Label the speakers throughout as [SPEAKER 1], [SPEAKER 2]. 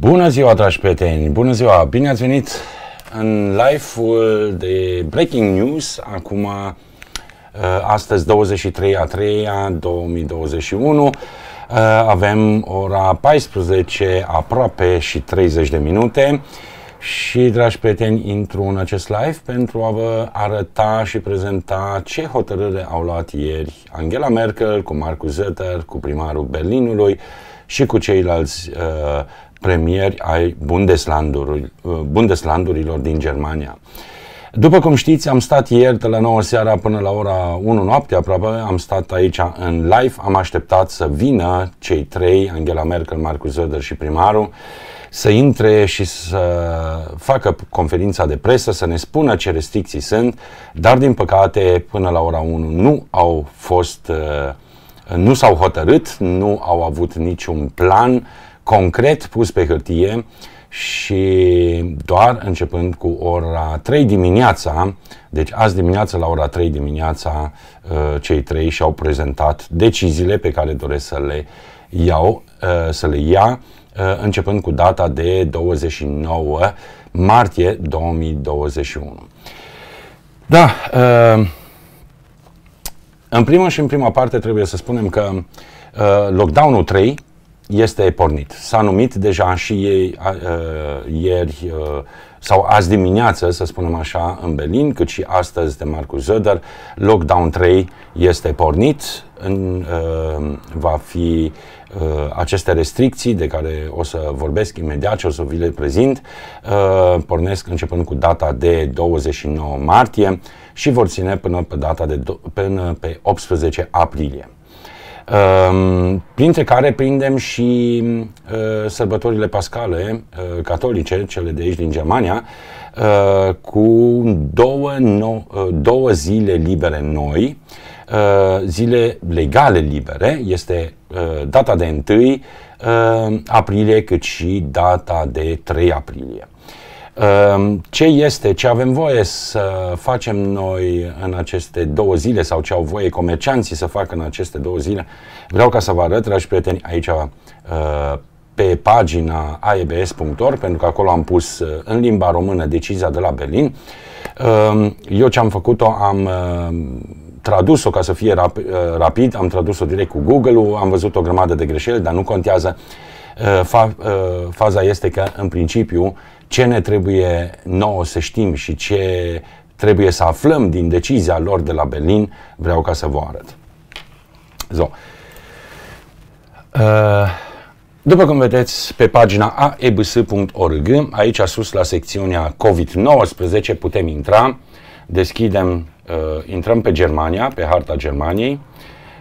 [SPEAKER 1] Bună ziua, dragi prieteni! Bună ziua! Bine ați venit în live-ul de Breaking News, acum uh, astăzi 23 a 3 -a 2021. Avem ora 14 aproape și 30 de minute și, dragi prieteni, intru în acest live pentru a vă arăta și prezenta ce hotărâre au luat ieri Angela Merkel cu Marcus Zetter, cu primarul Berlinului și cu ceilalți uh, premieri ai Bundeslandurilor, uh, Bundeslandurilor din Germania. După cum știți, am stat ieri de la 9 seara până la ora 1 noapte aproape, am stat aici în live, am așteptat să vină cei trei, Angela Merkel, Marcus Söder și primarul, să intre și să facă conferința de presă, să ne spună ce restricții sunt, dar din păcate până la ora 1 nu au fost, uh, nu s-au hotărât, nu au avut niciun plan concret pus pe hârtie și doar începând cu ora 3 dimineața, deci azi dimineața la ora 3 dimineața, uh, cei trei și-au prezentat deciziile pe care doresc să le iau, uh, să le ia, uh, începând cu data de 29 martie 2021. Da, în primul și în prima parte trebuie să spunem că lockdown-ul 3 este pornit. S-a numit deja și ei a, uh, ieri uh, sau azi dimineață, să spunem așa, în Berlin, cât și astăzi de Marcus Zöder, lockdown 3 este pornit, în, uh, va fi uh, aceste restricții de care o să vorbesc imediat și o să vi le prezint, uh, pornesc începând cu data de 29 martie și vor ține până pe data de do- până pe 18 aprilie. Ehm, printre care prindem și eh, sărbătorile pascale eh, catolice, cele de aici din Germania, eh, cu două, uh, două zile libere noi, zile legale libere, este data de 1 aprilie cât și data de 3 aprilie. Ehm, ce este, ce avem voie să facem noi în aceste două zile sau ce au voie comercianții să facă în aceste două zile? Vreau ca să vă arăt, dragi prieteni, aici ehm, pe pagina aebs.org, pentru că acolo am pus ehm, în limba română decizia de la Berlin. Eu ce am făcut-o, am tradus-o ca să fie rap, rapid, am tradus-o direct cu Google-ul, am văzut o grămadă de greșeli, dar nu contează. faza este că, în principiu, ce ne trebuie nouă să știm și ce trebuie să aflăm din decizia lor de la Berlin, vreau ca să vă arăt. So. Uh, după cum vedeți, pe pagina aebs.org, aici sus la secțiunea COVID-19, putem intra, deschidem, uh, intrăm pe Germania, pe harta Germaniei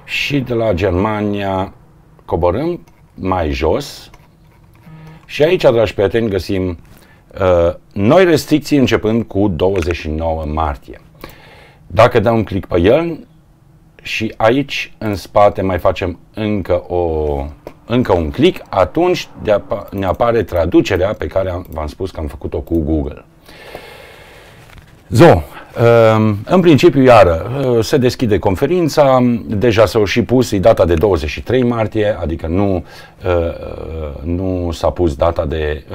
[SPEAKER 1] și de la Germania coborâm mai jos și aici, dragi prieteni, găsim Uh, noi restricții începând cu 29 martie. Dacă dăm un click pe el și aici în spate mai facem încă, o, încă un click, atunci ne apare traducerea pe care v-am spus că am făcut-o cu Google. Zo, Ehm, în principiu, iară, eh, se deschide conferința, deja s-a și pus, data de 23 martie, adică nu, eh, eh, nu s-a pus data de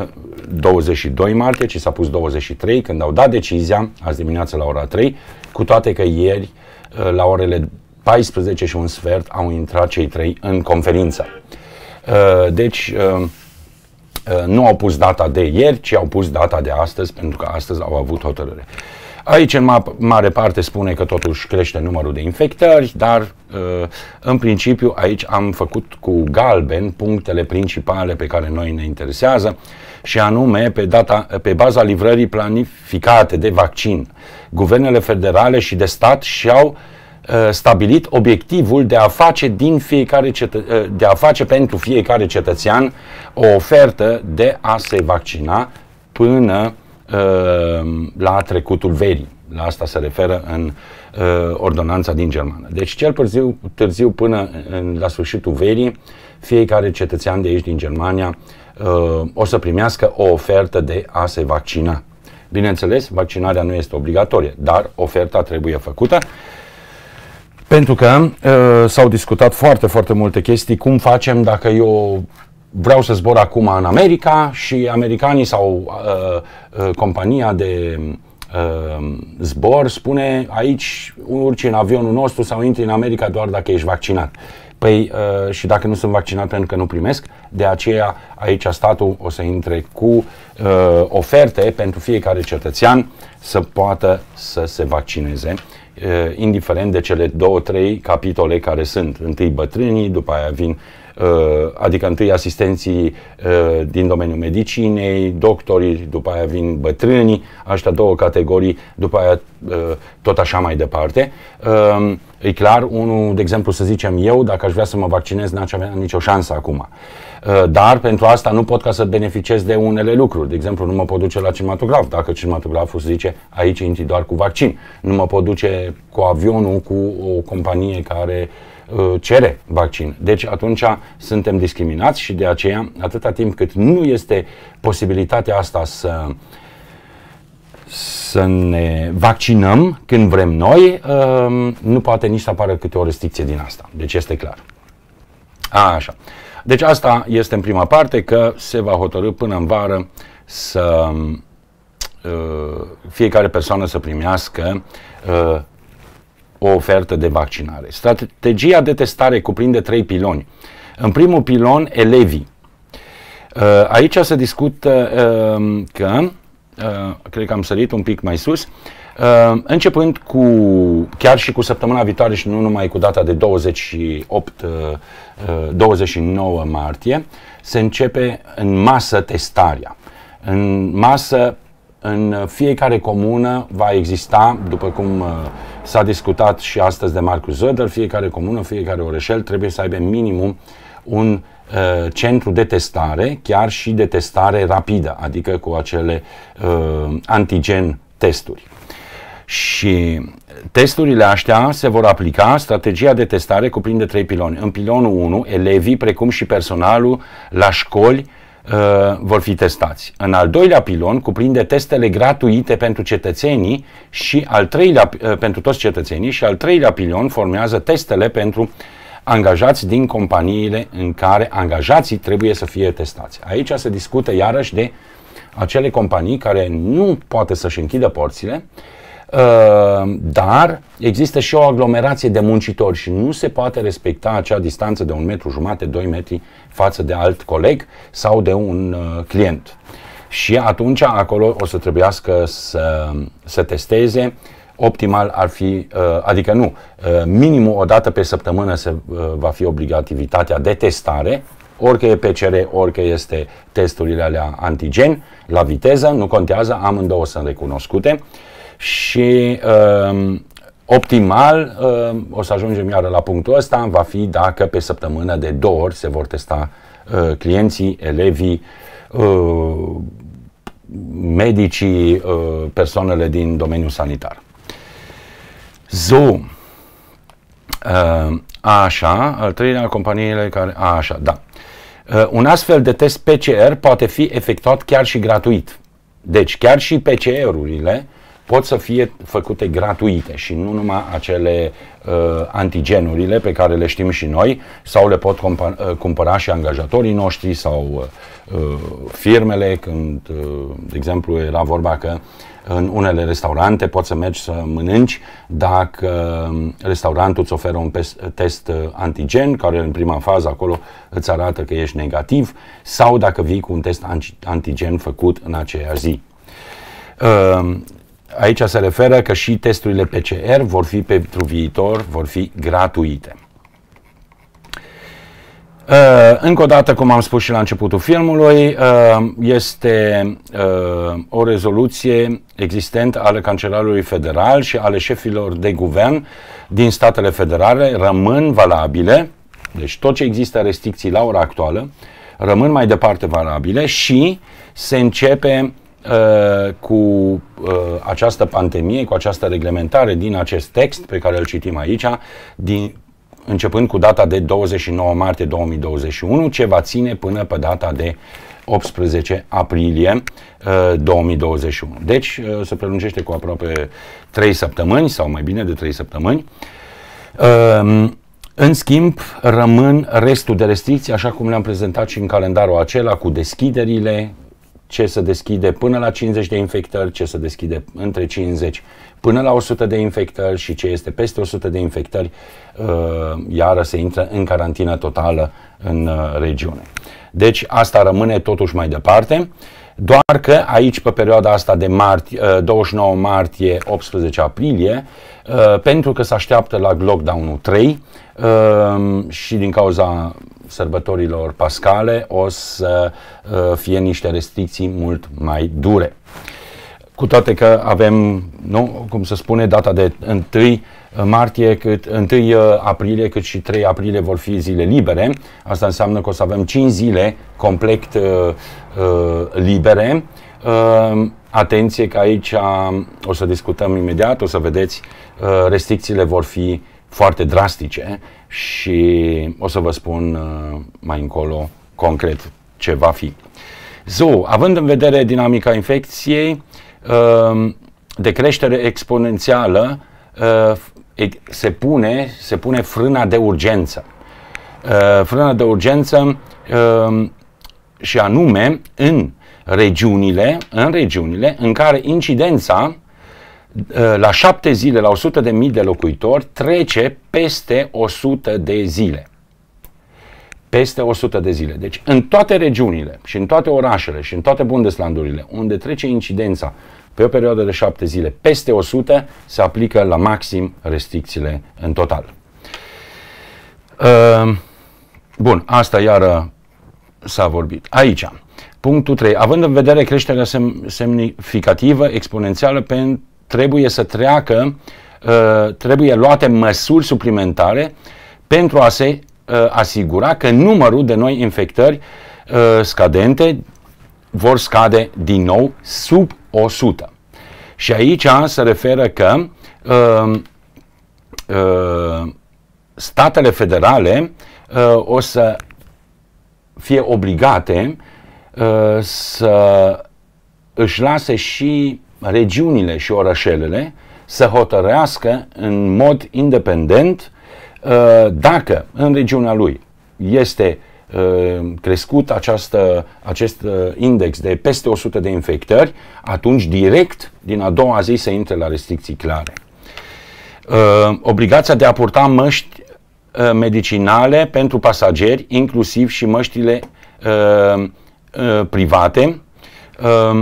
[SPEAKER 1] 22 martie, ci s-a pus 23, când au dat decizia, azi dimineață la ora 3, cu toate că ieri, la orele 14 și un sfert, au intrat cei trei în conferință. Deci, nu au pus data de ieri, ci au pus data de astăzi, pentru că astăzi au avut hotărâre. Aici, în ma- mare parte, spune că totuși crește numărul de infectări, dar uh, în principiu aici am făcut cu galben punctele principale pe care noi ne interesează și anume pe, data, pe baza livrării planificate de vaccin. Guvernele federale și de stat și-au uh, stabilit obiectivul de a face din fiecare cetă- uh, de a face pentru fiecare cetățean o ofertă de a se vaccina până uh, Ehm, la trecutul verii. La asta se referă în eh, ordonanța din Germană. Deci cel târziu, târziu până în, la sfârșitul verii, fiecare cetățean de aici din Germania eh, o să primească o ofertă de a se vaccina. Bineînțeles, vaccinarea nu este obligatorie, dar oferta trebuie făcută. Pentru că uh, s-au discutat foarte, foarte multe chestii. Cum facem dacă eu vreau să zbor acum în America și americanii sau uh, uh, compania de uh, zbor spune aici urci în avionul nostru sau intri în America doar dacă ești vaccinat. Păi uh, și dacă nu sunt vaccinat încă nu primesc, de aceea aici statul o să intre cu uh, oferte pentru fiecare cetățean să poată să se vaccineze, uh, indiferent de cele două, trei capitole care sunt. Întâi bătrânii, după aia vin Uh, adică întâi asistenții uh, din domeniul medicinei, doctorii, după aia vin bătrânii, aștia două categorii, după aia uh, tot așa mai departe. Um, e clar, unul, de exemplu, să zicem eu, dacă aș vrea să mă vaccinez, n-aș avea nicio șansă acum. Dar pentru asta nu pot ca să beneficiez de unele lucruri. De exemplu, nu mă pot duce la cinematograf, dacă cinematograful zice aici intri doar cu vaccin. Nu mă pot duce cu avionul, cu o companie care uh, Uh, cere vaccin. Deci atunci suntem discriminați și de aceea, atâta timp cât nu este posibilitatea asta să să ne vaccinăm când vrem noi, um, nu poate nici să apară câte o restricție din asta. Deci este clar. A, așa. Deci asta este în prima parte, că se va hotărâ până în vară să uh, fiecare persoană să primească uh, o ofertă de vaccinare. Strategia de testare cuprinde trei piloni. În primul pilon, elevii. Uh, aici se discută uh, că, uh, cred că am sărit un pic mai sus, începând cu, chiar și cu săptămâna viitoare și nu numai cu data de 28, 29 martie, se începe în masă testarea. În masă în uh, fiecare comună va exista, după cum uh, s-a discutat și astăzi de Marcus Zöder, fiecare comună, fiecare orășel trebuie să aibă minimum un uh, centru de testare, chiar și de testare rapidă, adică cu acele uh, antigen testuri. Și testurile astea se vor aplica, strategia de testare cuprinde trei piloni. În pilonul 1, elevii, precum și personalul la școli, Uh, vor fi testați. În al doilea pilon cuprinde testele gratuite pentru cetățenii și al treilea, uh, pentru toți cetățenii și al treilea pilon formează testele pentru angajați din companiile în care angajații trebuie să fie testați. Aici se discută iarăși de acele companii care nu poate să-și închidă porțile Ehm, dar există și o aglomerație de muncitori și nu se poate respecta acea distanță de un metru jumate, 2 metri față de alt coleg sau de un uh, client. Și atunci acolo o să trebuiască să, să testeze optimal ar fi, uh, adică nu, uh, minimul o dată pe săptămână se, va fi obligativitatea de testare, orică e PCR, orică este testurile alea antigen, la viteză, nu contează, amândouă sunt recunoscute. Uh, și uh, optimal, uh, o să ajungem iară la punctul ăsta, va fi dacă pe săptămână de două ori se vor testa uh, clienții, elevii, uh, medicii, uh, persoanele din domeniul sanitar. Zoom. Uh, așa, al treilea, companiile care... A, așa, da. Uh, un astfel de test PCR poate fi efectuat chiar și gratuit. Deci chiar și PCR-urile pot să fie făcute gratuite și nu numai acele uh, antigenurile pe care le știm și noi sau le pot compa- uh, cumpăra și angajatorii noștri sau uh, uh, firmele când, uh, de exemplu, era vorba că în unele restaurante poți să mergi să mănânci dacă uh, restaurantul îți oferă un test antigen care în prima fază acolo îți arată că ești negativ sau dacă vii cu un test antigen făcut în aceea zi aici se referă că și testurile PCR vor fi pentru viitor, vor fi gratuite. Uh, încă o dată, cum am spus și la începutul filmului, uh, este uh, o rezoluție existentă ale Cancelarului Federal și ale șefilor de guvern din statele federale, rămân valabile, deci tot ce există restricții la ora actuală, rămân mai departe valabile și se începe uh, cu uh, această pandemie, cu această reglementare din acest text pe care îl citim aici, din, începând cu data de 29 martie 2021, ce va ține până pe data de 18 aprilie uh, 2021. Deci uh, se prelungește cu aproape 3 săptămâni sau mai bine de 3 săptămâni. Uh, în schimb, rămân restul de restricții, așa cum le-am prezentat și în calendarul acela, cu deschiderile, ce se deschide până la 50 de infectări, ce se deschide între 50 până la 100 de infectări și ce este peste 100 de infectări, uh, iară se intră în carantină totală în uh, regiune. Deci asta rămâne totuși mai departe, doar că aici pe perioada asta de martie, uh, 29 martie 18 aprilie Uh, pentru că se așteaptă la lockdown-ul 3 uh, um, și din cauza sărbătorilor pascale o să uh, fie niște restricții mult mai dure. Cu toate că avem, nu, cum se spune, data de 1 uh, martie, cât 1 uh, aprilie, cât și 3 aprilie vor fi zile libere. Asta înseamnă că o să avem 5 zile complet uh, uh, libere. Uh, Atenție că aici um, o să discutăm imediat, o să vedeți, uh, restricțiile vor fi foarte drastice și o să vă spun uh, mai încolo concret ce va fi. So, având în vedere dinamica infecției um, de creștere exponențială, uh, se pune, se pune frâna de urgență. Frâna de urgență um, și anume în regiunile, în regiunile în care incidența ă, la șapte zile, la 100 de mii de locuitori, trece peste 100 de zile. Peste 100 de zile. Deci în toate regiunile și în toate orașele și în toate bundeslandurile unde trece incidența pe o perioadă de șapte zile peste 100, se aplică la maxim restricțiile în total. Ă, bun, asta iară s-a vorbit. Aici, Punctul 3. Având în vedere creșterea sem- semnificativă, exponențială, trebuie să treacă, uh, trebuie luate măsuri suplimentare pentru a se uh, asigura că numărul de noi infectări uh, scadente vor scade din nou sub 100. Și aici se referă că uh, uh, statele federale uh, o să fie obligate Uh, să își lase și regiunile și orașelele să hotărească în mod independent uh, dacă în regiunea lui este uh, crescut această, acest index de peste 100 de infectări, atunci direct din a doua zi se intre la restricții clare. Obligația de a purta măști medicinale pentru pasageri, inclusiv și măștile Eh, private eh,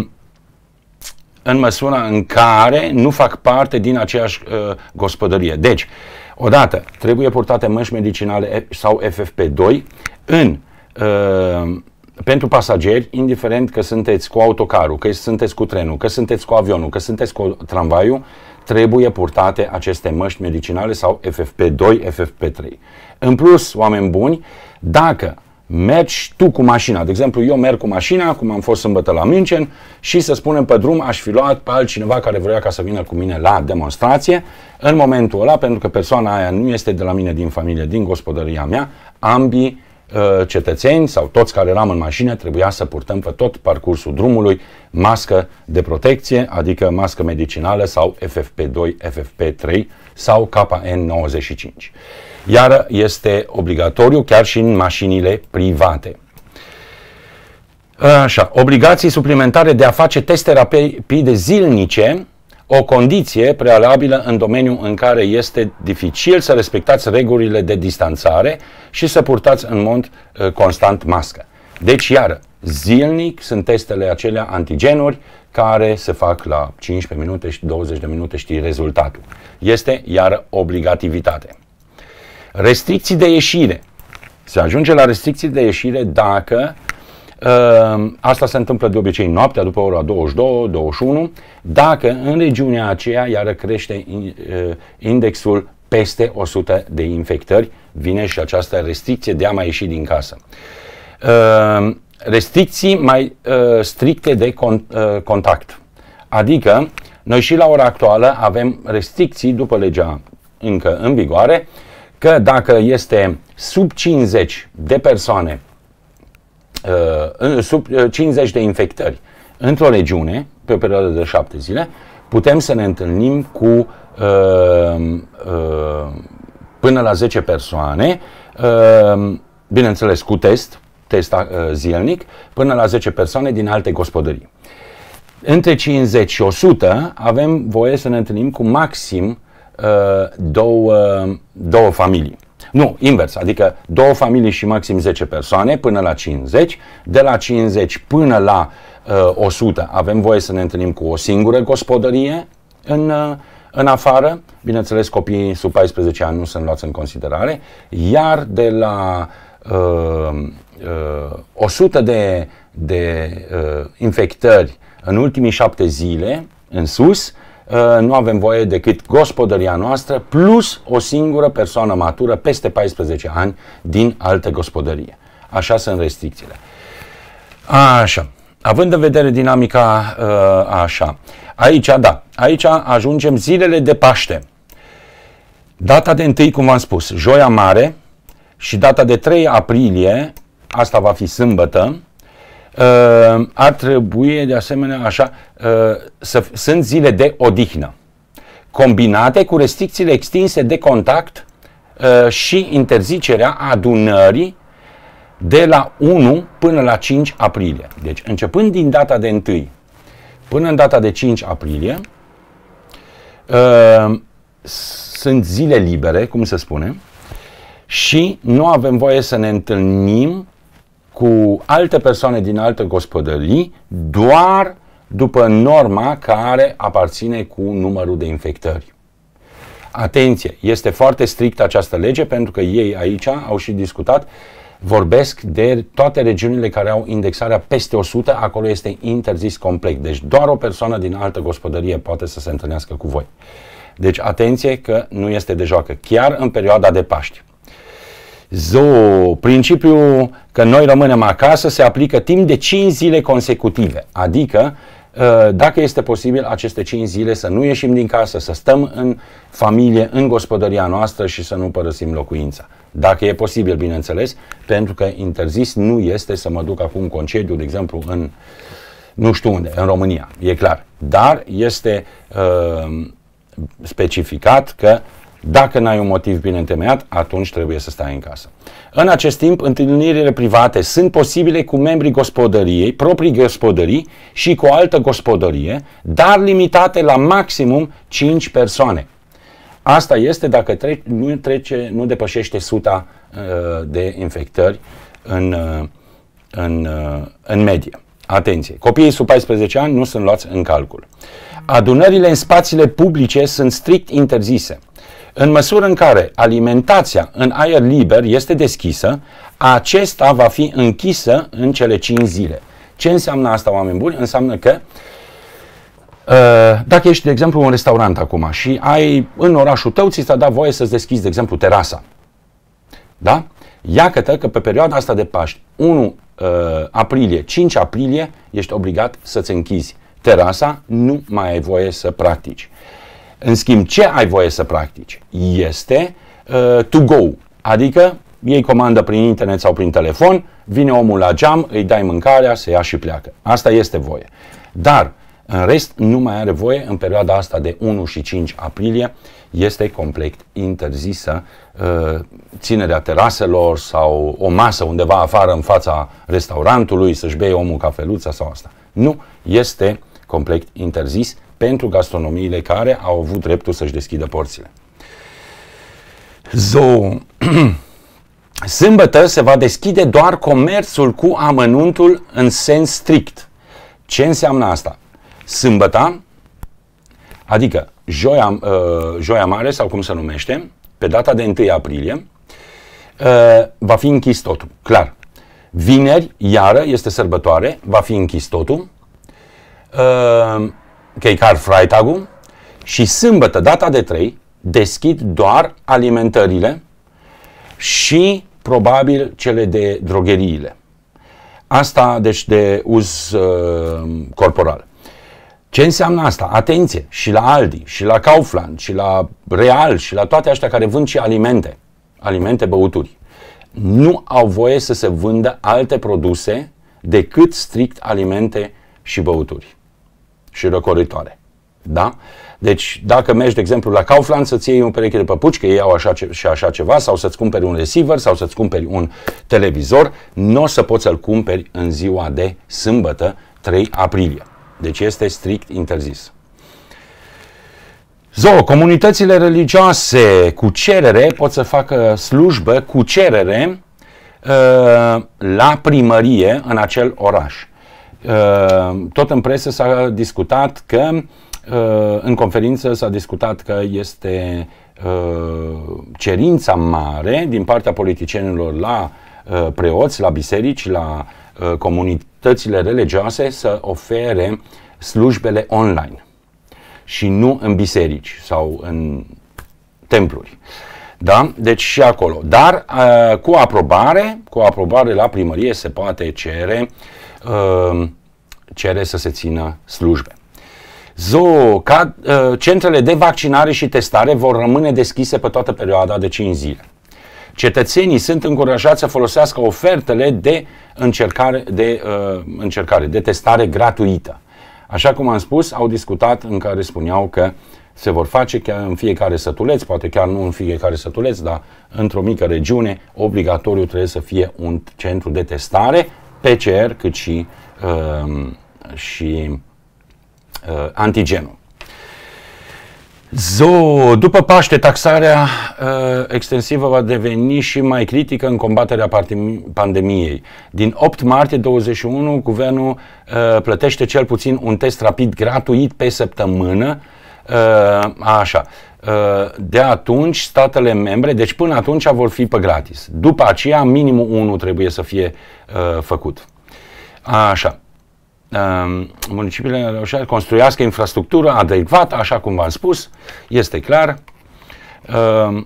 [SPEAKER 1] în măsura în care nu fac parte din aceeași eh, gospodărie. Deci, odată, trebuie portate măști medicinale sau FFP2 în pentru pasageri, indiferent că sunteți cu autocarul, că sunteți cu trenul, că sunteți cu avionul, că sunteți cu tramvaiul, trebuie purtate aceste măști medicinale sau FFP2, FFP3. În plus, oameni buni, dacă mergi tu cu mașina. De exemplu, eu merg cu mașina, cum am fost sâmbătă la München, și să spunem pe drum aș fi luat pe altcineva care vrea ca să vină cu mine la demonstrație. În momentul ăla, pentru că persoana aia nu este de la mine din familie, din gospodăria mea, ambii uh, cetățeni sau toți care eram în mașină trebuia să purtăm pe tot parcursul drumului mască de protecție, adică mască medicinală sau FFP2, FFP3 sau KN95 iar este obligatoriu chiar și în mașinile private. Așa, obligații suplimentare de a face teste rapide zilnice, o condiție prealabilă în domeniul în care este dificil să respectați regulile de distanțare și să purtați în mod uh, constant mască. Deci, iară, zilnic sunt testele acelea antigenuri care se fac la 15 minute și 20 de minute știi rezultatul. Este iară obligativitate. Restricții de ieșire. Se ajunge la restricții de ieșire dacă Uh, asta se întâmplă de obicei noaptea după ora 22-21, dacă în regiunea aceea iară crește in, uh, indexul peste 100 de infectări, vine și această restricție de a mai ieși din casă. Uh, restricții mai uh, stricte de con, uh, contact. Adică, noi și la ora actuală avem restricții după legea încă în vigoare că dacă este sub 50 de persoane, uh, sub 50 uh, de infectări într-o regiune, pe o perioadă de 7 zile, putem să ne întâlnim cu uh, până la 10 persoane, bineînțeles cu test, test zilnic, până la 10 persoane din alte gospodării. Între 50 și 100 avem voie să ne întâlnim cu maxim Uh, două, două familii. Nu, invers, adică două familii și maxim 10 persoane până la 50, de la 50 până la uh, 100 avem voie să ne întâlnim cu o singură gospodărie în, uh, în afară, bineînțeles copiii sub 14 ani nu sunt luați în considerare, iar de la uh, uh, 100 de, de uh, infectări în ultimii 7 zile în sus, uh, Uh, nu avem voie decât gospodăria noastră plus o singură persoană matură peste 14 ani din alte gospodărie. Așa sunt restricțiile. Așa. Având în vedere dinamica uh, așa, aici, da, aici ajungem zilele de Paște. Data de 1, cum v-am spus, Joia Mare și data de 3 aprilie, asta va fi sâmbătă, Uh, ar trebui, de asemenea, așa, uh, să sunt zile de odihnă, combinate cu restricțiile extinse de contact uh, și interzicerea adunării de la 1 până la 5 aprilie. Deci, începând din data de 1 până în data de 5 aprilie, uh, sunt zile libere, cum se spune, și nu avem voie să ne întâlnim cu alte persoane din alte gospodării doar după norma care aparține cu numărul de infectări. Atenție, este foarte strictă această lege pentru că ei aici au și discutat, vorbesc de toate regiunile care au indexarea peste 100, acolo este interzis complet. Deci doar o persoană din altă gospodărie poate să se întâlnească cu voi. Deci atenție că nu este de joacă, chiar în perioada de Paști. Zo, principiul că noi rămânem acasă se aplică timp de 5 zile consecutive, adică uh, dacă este posibil aceste 5 zile să nu ieșim din casă, să stăm în familie, în gospodăria noastră și să nu părăsim locuința. Dacă e posibil, bineînțeles, pentru că interzis nu este să mă duc acum concediu, de exemplu, în nu știu unde, în România, e clar. Dar este uh, specificat că dacă n-ai un motiv bine întemeiat, atunci trebuie să stai în casă. În acest timp, întâlnirile private sunt posibile cu membrii gospodăriei, proprii gospodării și cu o altă gospodărie, dar limitate la maximum 5 persoane. Asta este dacă tre- nu, trece, nu depășește suta uh, de infectări în, uh, în, uh, în medie. Atenție! Copiii sub 14 ani nu sunt luați în calcul. Adunările în spațiile publice sunt strict interzise. În măsură în care alimentația în aer liber este deschisă, acesta va fi închisă în cele 5 zile. Ce înseamnă asta, oameni buni? Înseamnă că uh, dacă ești, de exemplu, un restaurant acum și ai în orașul tău, ți s-a dat voie să-ți deschizi, de exemplu, terasa. Da? Iacătă că pe perioada asta de Paști, 1 uh, aprilie, 5 aprilie, ești obligat să-ți închizi terasa, nu mai ai voie să practici. În schimb, ce ai voie să practici este uh, to go, adică ei comandă prin internet sau prin telefon, vine omul la geam, îi dai mâncarea, se ia și pleacă. Asta este voie. Dar, în rest, nu mai are voie în perioada asta de 1 și 5 aprilie, este complet interzisă uh, ținerea teraselor sau o masă undeva afară în fața restaurantului, să-și bei omul cafeluța sau asta. Nu, este complet interzis pentru gastronomiile care au avut dreptul să-și deschidă porțile. Zou. Sâmbătă se va deschide doar comerțul cu amănuntul în sens strict. Ce înseamnă asta? Sâmbăta, adică joia, uh, joia mare sau cum se numește, pe data de 1 aprilie, uh, va fi închis totul, clar. Vineri, iară, este sărbătoare, va fi închis totul. Uh, că e car Freitag-ul și sâmbătă, data de 3, deschid doar alimentările și probabil cele de drogheriile. Asta, deci, de uz uh, corporal. Ce înseamnă asta? Atenție! Și la Aldi, și la Kaufland, și la Real, și la toate astea care vând și alimente, alimente, băuturi. Nu au voie să se vândă alte produse decât strict alimente și băuturi și răcoritoare. Da? Deci, dacă mergi, de exemplu, la Kaufland să-ți iei un pereche de păpuci, că ei au așa ce- și așa ceva, sau să-ți cumperi un receiver, sau să-ți cumperi un televizor, nu o să poți să-l cumperi în ziua de sâmbătă, 3 aprilie. Deci este strict interzis. Zo, comunitățile religioase cu cerere pot să facă slujbă cu cerere uh, la primărie în acel oraș. Uh, tot în presă s-a discutat că, uh, în conferință s-a discutat că este uh, cerința mare din partea politicienilor la preoți, la biserici, la comunitățile religioase să ofere slujbele online și nu în biserici sau în templuri. Da? Deci și acolo. Dar uh, cu aprobare, cu aprobare la primărie se poate cere uh, Ehm, cere să se țină slujbe. Zo, ca, uh, centrele de vaccinare și testare vor rămâne deschise pe toată perioada de 5 zile. Cetățenii sunt încurajați să folosească ofertele de încercare de, uh, încercare, de testare gratuită. Așa cum am spus, au discutat în care spuneau că se vor face chiar în fiecare sătuleț, poate chiar nu în fiecare sătuleț, dar într-o mică regiune, obligatoriu trebuie să fie un centru de testare PCR cât și, uh, și uh, antigenul. Zo, după Paște, taxarea uh, extensivă va deveni și mai critică în combaterea pandemiei. Din 8 martie 21, guvernul uh, plătește cel puțin un test rapid gratuit pe săptămână. Uh, așa. Eh, de atunci statele membre, deci până atunci vor fi pe gratis. După aceea, minimul 1 trebuie să fie uh, făcut. Așa. Uh, municipiile reușesc să construiască infrastructură adecvată, așa cum v-am spus, este clar. Uh,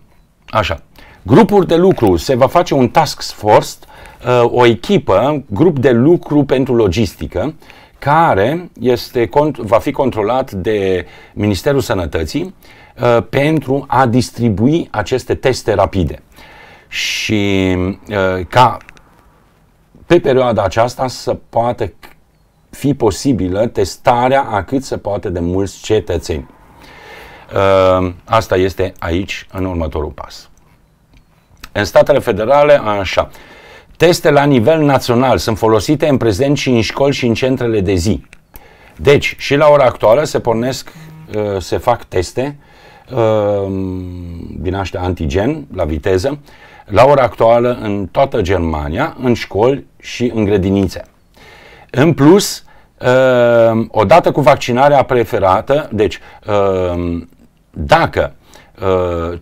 [SPEAKER 1] așa. Grupuri de lucru, se va face un task force, uh, o echipă, grup de lucru pentru logistică, uh, care este, va fi controlat de Ministerul Sănătății uh, pentru a distribui aceste teste rapide. Și uh, ca pe perioada aceasta să poată fi posibilă testarea a cât se poate de mulți cetățeni. Uh, asta este aici în următorul pas. În statele federale, așa, uh, Teste la nivel național sunt folosite în prezent și în școli și în centrele de zi. Deci, și la ora actuală se pornesc, uh, se fac teste uh, din aștia antigen, la viteză, la ora actuală în toată Germania, în școli și în grădinițe. În plus, uh, odată cu vaccinarea preferată, deci dacă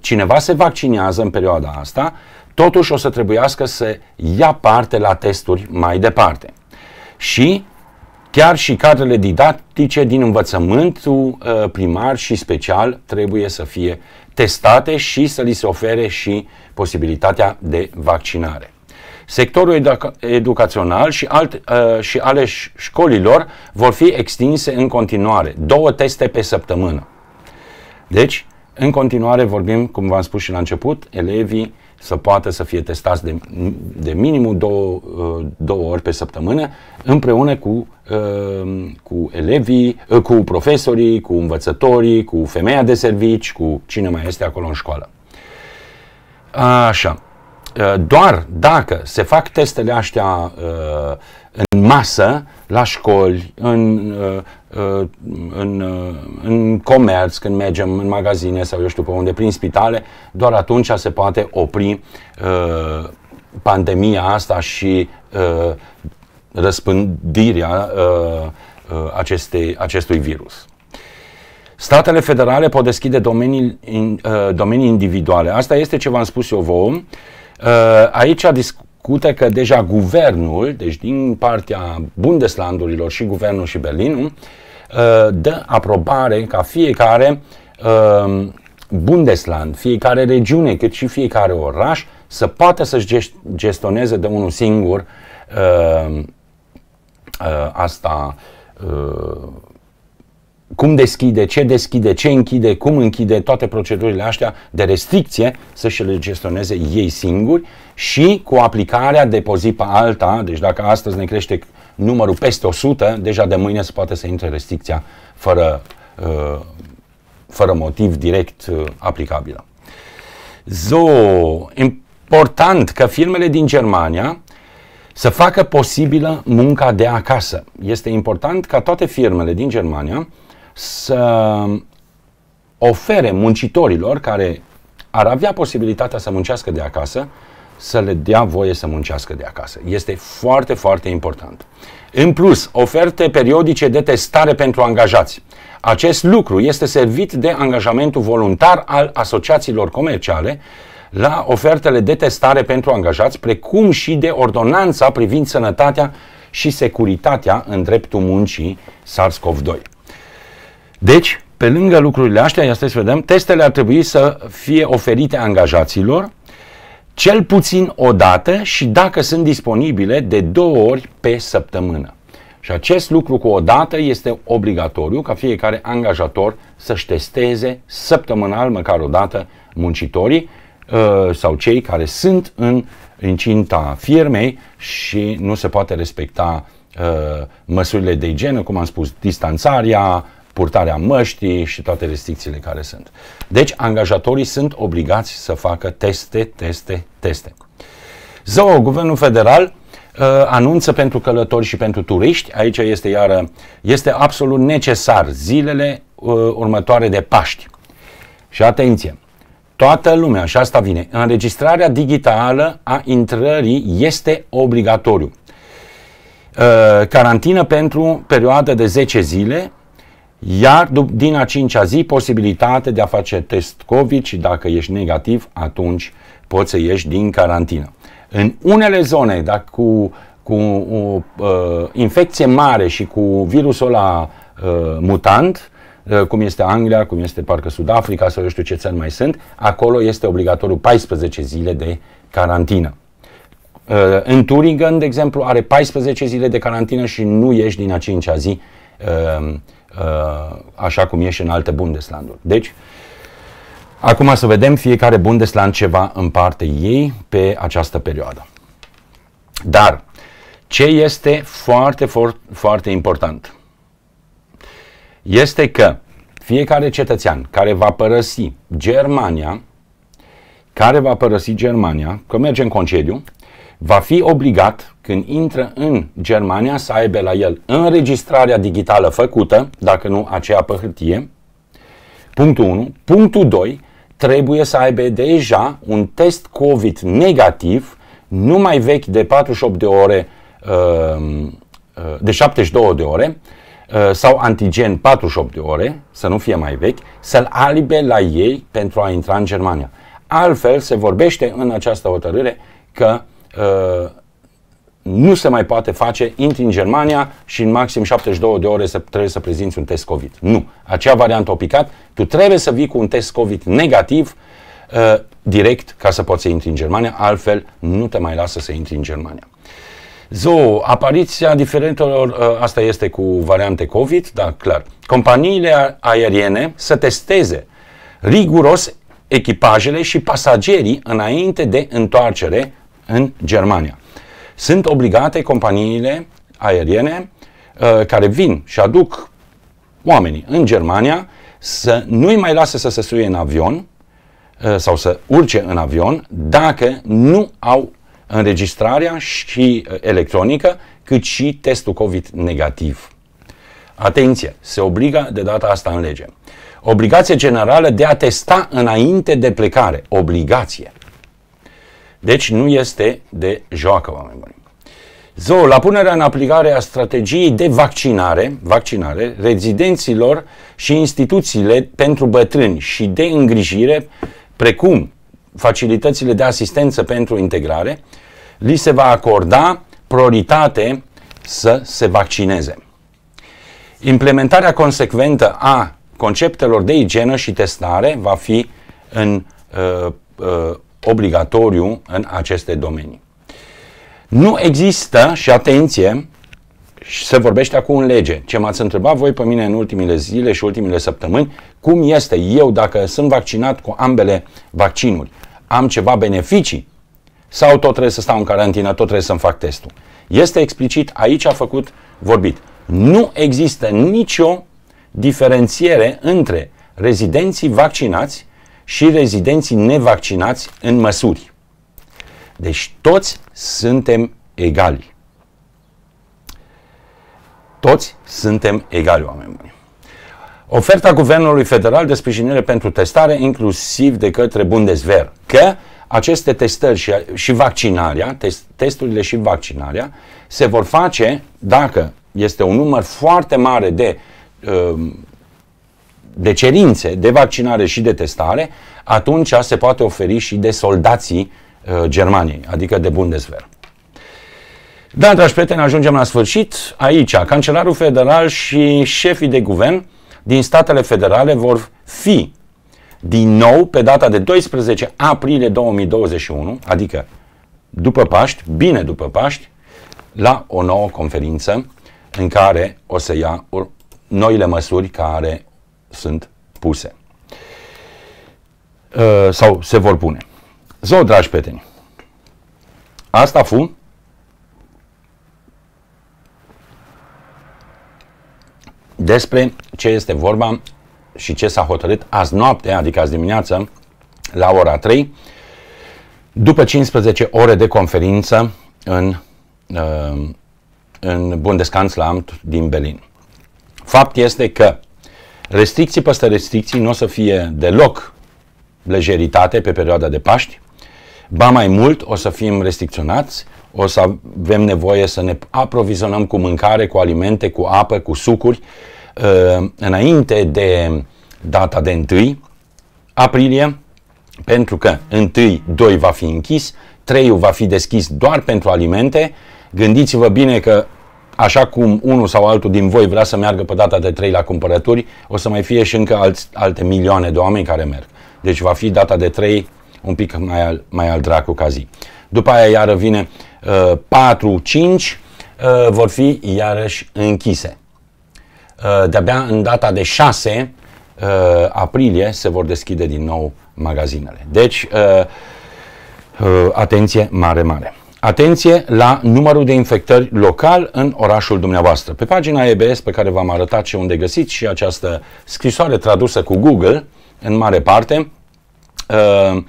[SPEAKER 1] cineva se vaccinează în perioada asta, totuși o să trebuiască să ia parte la testuri mai departe. Și chiar și cadrele didactice din învățământul ă, primar și special trebuie să fie testate și să li se ofere și posibilitatea de vaccinare. Sectorul educa educațional și, alt, uh, și ale școlilor vor fi extinse în continuare, două teste pe săptămână. Deci, în continuare vorbim, cum v-am spus și la început, elevii să poată să fie testați de, de minimum două, uh, două ori pe săptămână, împreună cu, uh, cu elevii, uh, cu profesorii, cu învățătorii, cu femeia de servici, cu cine mai este acolo în școală. Așa. Doar dacă se fac testele astea în masă, la școli, în, uh, uh, în, uh, în comerț, când mergem în magazine sau eu știu pe unde, prin spitale, doar atunci se poate opri pandemia asta și răspândirea acestei, acestui virus. Statele federale pot deschide domenii, domenii individuale. Asta este ce v-am spus eu vouă. Aici discutăm Cute că deja guvernul, deci din partea Bundeslandurilor și guvernul și Berlinul, uh, dă aprobare ca fiecare uh, Bundesland, fiecare regiune, cât și fiecare oraș să poată să-și gestioneze de unul singur uh, asta cum deschide, ce deschide, ce închide, cum închide, toate procedurile astea de restricție să și le gestioneze ei singuri și cu aplicarea de pe zi pe alta, deci dacă astăzi ne crește numărul peste 100, deja de mâine se poate să intre restricția fără, uh, fără motiv direct uh, aplicabilă. Zo, important că firmele din Germania să facă posibilă munca de acasă. Este important ca toate firmele din Germania să ofere muncitorilor care ar avea posibilitatea să muncească de acasă să le dea voie să muncească de acasă. Este foarte, foarte important. În plus, oferte periodice de testare pentru angajați. Acest lucru este servit de angajamentul voluntar al asociațiilor comerciale la ofertele de testare pentru angajați, precum și de ordonanța privind sănătatea și securitatea în dreptul muncii SARS-CoV-2. Deci, pe lângă lucrurile astea, să vedem, testele ar trebui să fie oferite angajaților cel puțin o dată și dacă sunt disponibile de două ori pe săptămână. Și acest lucru cu o dată este obligatoriu ca fiecare angajator să-și testeze săptămânal măcar o dată muncitorii ă, sau cei care sunt în incinta firmei și nu se poate respecta ă, măsurile de igienă, cum am spus, distanțarea, purtarea măștii și toate restricțiile care sunt. Deci angajatorii sunt obligați să facă teste, teste, teste. Zău, Guvernul Federal uh, anunță pentru călători și pentru turiști, aici este iară, este absolut necesar zilele uh, următoare de Paști. Și atenție, toată lumea, și asta vine, înregistrarea digitală a intrării este obligatoriu. Uh, carantină pentru perioadă de 10 zile iar din a cincea zi, posibilitate de a face test COVID și dacă ești negativ, atunci poți să ieși din carantină. În unele zone, dacă cu, cu o uh, infecție mare și cu virusul ăla uh, mutant, uh, cum este Anglia, cum este parcă Sudafrica sau eu știu ce țări mai sunt, acolo este obligatoriu 14 zile de carantină. Uh, în Turingen, de exemplu, are 14 zile de carantină și nu ieși din a cincea zi uh, Uh, așa cum e și în alte Bundeslanduri. Deci, acum să vedem fiecare Bundesland ce va împarte ei pe această perioadă. Dar, ce este foarte, foarte, foarte important este că fiecare cetățean care va părăsi Germania, care va părăsi Germania, că merge în concediu, va fi obligat când intră în Germania să aibă la el înregistrarea digitală făcută, dacă nu aceea pe hârtie, punctul 1. Punctul 2. Trebuie să aibă deja un test COVID negativ, nu mai vechi de 48 de ore, ehm, eh, de 72 de ore, eh, sau antigen 48 de ore, să nu fie mai vechi, să-l alibe la ei pentru a intra în Germania. Altfel, se vorbește în această hotărâre că eh, nu se mai poate face, intri în Germania și în maxim 72 de ore să, trebuie să prezinți un test COVID. Nu. Acea variantă opicat. tu trebuie să vii cu un test COVID negativ uh, direct ca să poți să intri în Germania, altfel nu te mai lasă să intri în Germania. Zo, apariția diferentelor, uh, asta este cu variante COVID, da, clar. Companiile aeriene să testeze riguros echipajele și pasagerii înainte de întoarcere în Germania sunt obligate companiile aeriene uh, care vin și aduc oamenii în Germania să nu-i mai lasă să se suie în avion uh, sau să urce în avion dacă nu au înregistrarea și uh, electronică, cât și testul COVID negativ. Atenție, se obligă de data asta în lege. Obligație generală de a testa înainte de plecare. Obligație. Deci nu este de joacă, oameni buni. Zo, la punerea în aplicare a strategiei de vaccinare, vaccinare rezidenților și instituțiile pentru bătrâni și de îngrijire, precum facilitățile de asistență pentru integrare, li se va acorda prioritate să se vaccineze. Implementarea consecventă a conceptelor de igienă și testare va fi în uh, uh, obligatoriu în aceste domenii. Nu există, și atenție, se vorbește acum în lege. Ce m-ați întrebat voi pe mine în ultimile zile și ultimile săptămâni, cum este eu dacă sunt vaccinat cu ambele vaccinuri? Am ceva beneficii? Sau tot trebuie să stau în carantină, tot trebuie să-mi fac testul? Este explicit, aici a făcut vorbit. Nu există nicio diferențiere între rezidenții vaccinați și rezidenții nevaccinați în măsuri. Deci toți suntem egali. Toți suntem egali, oameni buni. Oferta Guvernului Federal de sprijinire pentru testare, inclusiv de către Bundeswehr, că aceste testări și, și vaccinarea, test, testurile și vaccinarea, se vor face dacă este un număr foarte mare de uh, de cerințe de vaccinare și de testare, atunci se poate oferi și de soldații uh, Germaniei, adică de Bundeswehr. Da, dragi prieteni, ajungem la sfârșit. Aici, cancelarul federal și șefii de guvern din statele federale vor fi din nou pe data de 12 aprilie 2021, adică după Paști, bine după Paști, la o nouă conferință în care o să ia noile măsuri care sunt puse uh, sau se vor pune. Zău, dragi prieteni, asta fu despre ce este vorba și ce s-a hotărât azi noapte, adică azi dimineață, la ora 3, după 15 ore de conferință în, uh, în Bundeskanzleramt din Berlin. Fapt este că Restricții peste restricții nu o să fie deloc lejeritate pe perioada de Paști. Ba mai mult, o să fim restricționați, o să avem nevoie să ne aprovizionăm cu mâncare, cu alimente, cu apă, cu sucuri, uh, înainte de data de 1 aprilie, pentru că 1, 2 va fi închis, 3 va fi deschis doar pentru alimente. Gândiți-vă bine că așa cum unul sau altul din voi vrea să meargă pe data de 3 la cumpărături, o să mai fie și încă alți, alte milioane de oameni care merg. Deci va fi data de 3 un pic mai al, mai al dracu ca zi. După aia iară vine uh, 4-5, uh, vor fi iarăși închise. Uh, de-abia în data de 6 uh, aprilie se vor deschide din nou magazinele. Deci, uh, uh, atenție mare, mare. Atenție la numărul de infectări local în orașul dumneavoastră. Pe pagina EBS pe care v-am arătat și unde găsiți și această scrisoare tradusă cu Google, în mare parte, uh, uh,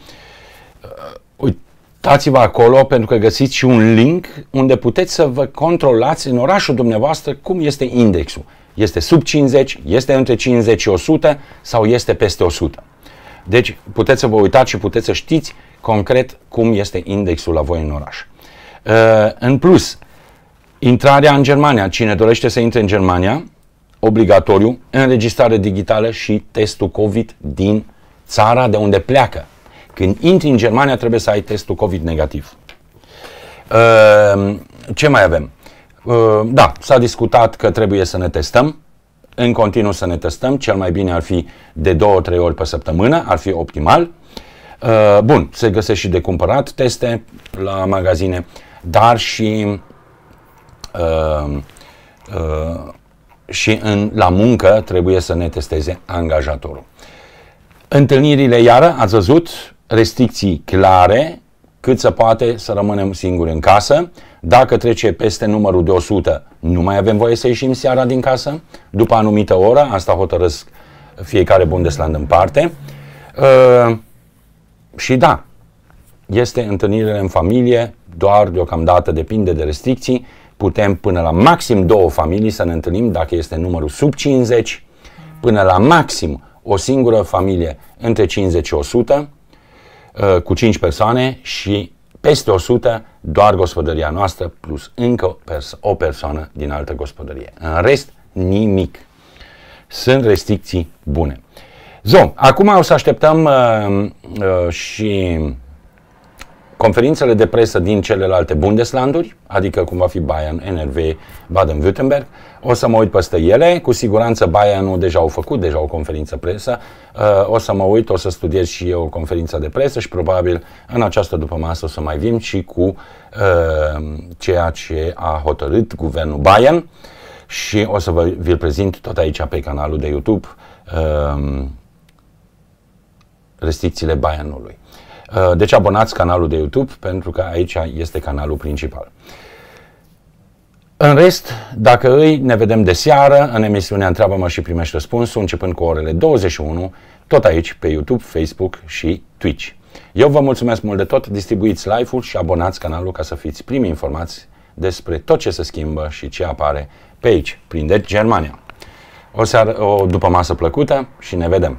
[SPEAKER 1] uitați-vă acolo pentru că găsiți și un link unde puteți să vă controlați în orașul dumneavoastră cum este indexul. Este sub 50, este între 50 și 100 sau este peste 100. Deci puteți să vă uitați și puteți să știți concret cum este indexul la voi în oraș. Uh, în plus, intrarea în Germania. Cine dorește să intre în Germania, obligatoriu, înregistrare digitală și testul COVID din țara de unde pleacă. Când intri în Germania, trebuie să ai testul COVID negativ. Uh, ce mai avem? Uh, da, s-a discutat că trebuie să ne testăm în continuu să ne testăm, cel mai bine ar fi de 2-3 ori pe săptămână, ar fi optimal. Bun, se găsește și de cumpărat teste la magazine dar și uh, uh, și în, la muncă trebuie să ne testeze angajatorul. Întâlnirile, iară, ați văzut, restricții clare, cât se poate să rămânem singuri în casă. Dacă trece peste numărul de 100, nu mai avem voie să ieșim seara din casă, după anumită oră, asta hotărăsc fiecare Bundesland în parte. Uh, și da, este întâlnirile în familie, doar deocamdată depinde de restricții, putem până la maxim două familii să ne întâlnim dacă este numărul sub 50, până la maxim o singură familie între 50 și 100, uh, cu 5 persoane și peste 100 doar gospodăria noastră plus încă o persoană din altă gospodărie. În rest, nimic. Sunt restricții bune. Zom, acum o să așteptăm uh, uh, și conferințele de presă din celelalte Bundeslanduri, adică cum va fi Bayern, NRV, Baden-Württemberg, o să mă uit peste ele, cu siguranță Bayernul deja au făcut deja o conferință presă, uh, o să mă uit, o să studiez și eu o conferință de presă și probabil în această după masă o să mai vin și cu uh, ceea ce a hotărât guvernul Bayern și o să vă, vi-l prezint tot aici pe canalul de YouTube uh, restricțiile Bayernului. Uh, deci abonați canalul de YouTube pentru că aici este canalul principal. În rest, dacă îi, ne vedem de seară în emisiunea Întreabă-mă și primești răspunsul, începând cu orele 21, tot aici pe YouTube, Facebook și Twitch. Eu vă mulțumesc mult de tot, distribuiți live-ul și abonați canalul ca să fiți primi informați despre tot ce se schimbă și ce apare pe aici, prin Germania. O, seară, o după masă plăcută și ne vedem!